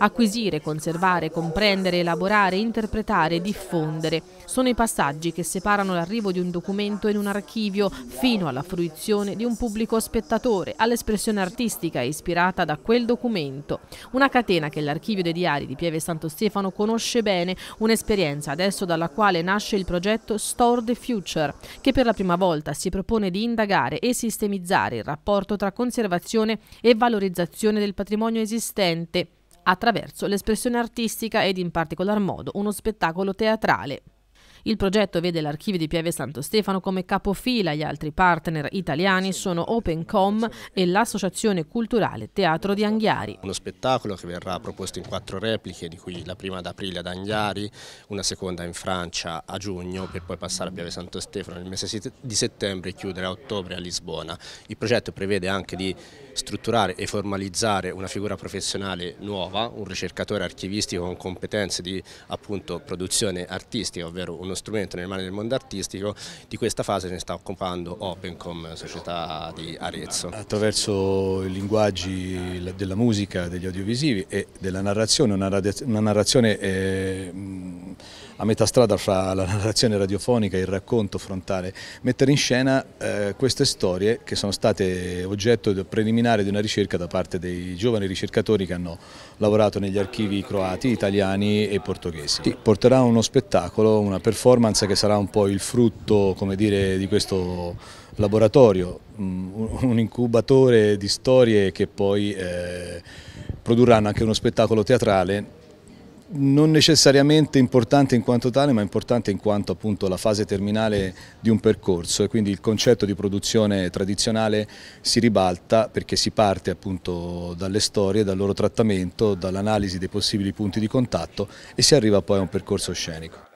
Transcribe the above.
Acquisire, conservare, comprendere, elaborare, interpretare, diffondere. Sono i passaggi che separano l'arrivo di un documento in un archivio fino alla fruizione di un pubblico spettatore, all'espressione artistica ispirata da quel documento. Una catena che l'archivio dei diari di Pieve Santo Stefano conosce bene, un'esperienza adesso dalla quale nasce il progetto Store the Future, che per la prima volta si propone di indagare e sistemizzare il rapporto tra conservazione e valorizzazione del patrimonio esistente attraverso l'espressione artistica ed in particolar modo uno spettacolo teatrale. Il progetto vede l'archivio di Pieve Santo Stefano come capofila, gli altri partner italiani sono Opencom e l'Associazione Culturale Teatro di Anghiari. Uno spettacolo che verrà proposto in quattro repliche, di cui la prima ad aprile ad Anghiari, una seconda in Francia a giugno per poi passare a Pieve Santo Stefano nel mese di settembre e chiudere a ottobre a Lisbona. Il progetto prevede anche di strutturare e formalizzare una figura professionale nuova, un ricercatore archivistico con competenze di appunto, produzione artistica, ovvero un uno strumento nelle mani del mondo artistico, di questa fase ne sta occupando Opencom, società di Arezzo. Attraverso i linguaggi della musica, degli audiovisivi e della narrazione, una narrazione eh, a metà strada fra la narrazione radiofonica e il racconto frontale, mettere in scena eh, queste storie che sono state oggetto preliminare di una ricerca da parte dei giovani ricercatori che hanno lavorato negli archivi croati, italiani e portoghesi. Sì, porterà uno spettacolo, una performance che sarà un po' il frutto dire, di questo laboratorio, mm, un incubatore di storie che poi eh, produrranno anche uno spettacolo teatrale non necessariamente importante in quanto tale, ma importante in quanto appunto la fase terminale di un percorso e quindi il concetto di produzione tradizionale si ribalta perché si parte appunto dalle storie, dal loro trattamento, dall'analisi dei possibili punti di contatto e si arriva poi a un percorso scenico.